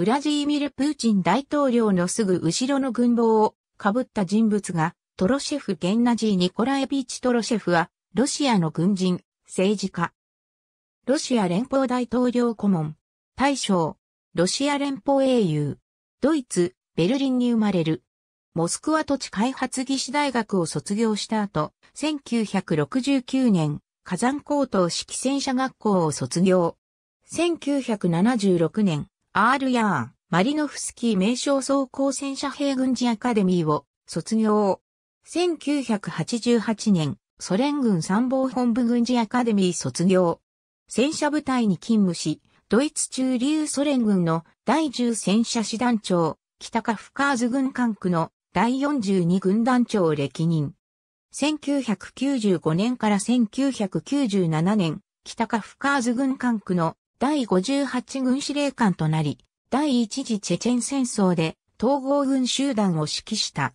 ウラジーミル・プーチン大統領のすぐ後ろの軍帽をかぶった人物が、トロシェフ・ゲンナジー・ニコライビーチ・トロシェフは、ロシアの軍人、政治家。ロシア連邦大統領顧問、大将、ロシア連邦英雄、ドイツ、ベルリンに生まれる。モスクワ土地開発技師大学を卒業した後、1969年、火山高等式戦車学校を卒業。1976年、アール・ヤーン、マリノフスキー名称装甲戦車兵軍事アカデミーを卒業。1988年、ソ連軍参謀本部軍事アカデミー卒業。戦車部隊に勤務し、ドイツ中流ソ連軍の第10戦車師団長、北カフカーズ軍管区の第42軍団長を歴任。1995年から1997年、北カフカーズ軍管区の第58軍司令官となり、第一次チェチェン戦争で統合軍集団を指揮した。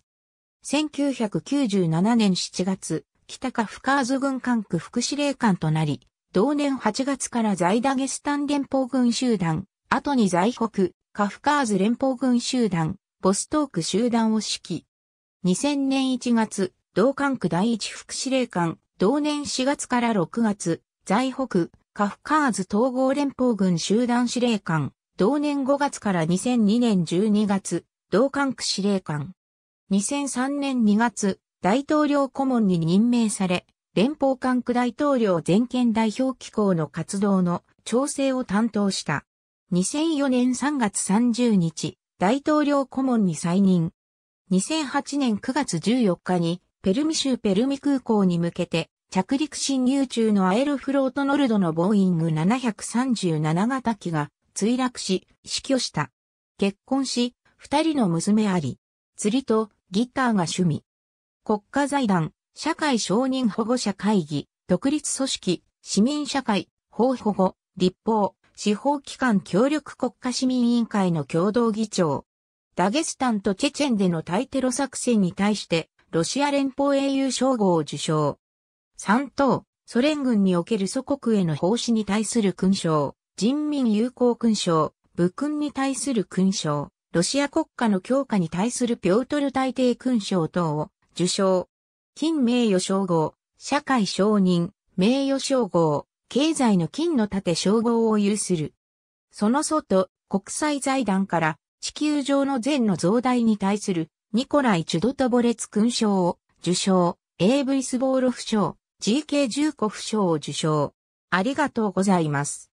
1997年7月、北カフカーズ軍管区副司令官となり、同年8月から在ダゲスタン連邦軍集団、後に在北、カフカーズ連邦軍集団、ボストーク集団を指揮。2000年1月、同管区第一副司令官、同年4月から6月、在北、カフカーズ統合連邦軍集団司令官、同年5月から2002年12月、同管区司令官。2003年2月、大統領顧問に任命され、連邦管区大統領全権代表機構の活動の調整を担当した。2004年3月30日、大統領顧問に再任。2008年9月14日に、ペルミ州ペルミ空港に向けて、着陸侵入中のアエルフロートノルドのボーイング737型機が墜落し、死去した。結婚し、二人の娘あり、釣りとギターが趣味。国家財団、社会承認保護者会議、独立組織、市民社会、法保護、立法、司法機関協力国家市民委員会の共同議長。ダゲスタンとチェチェンでの対テロ作戦に対して、ロシア連邦英雄称号を受賞。三等、ソ連軍における祖国への奉仕に対する勲章、人民友好勲章、武勲に対する勲章、ロシア国家の強化に対するピョートル大帝勲章等を受章。金名誉称号、社会承認、名誉称号、経済の金の盾称号を有する。その外、国際財団から地球上の善の増大に対するニコライ・チュドトボレツ勲章を受章、エーブイスボーロフ賞。GK 重古賞を受賞。ありがとうございます。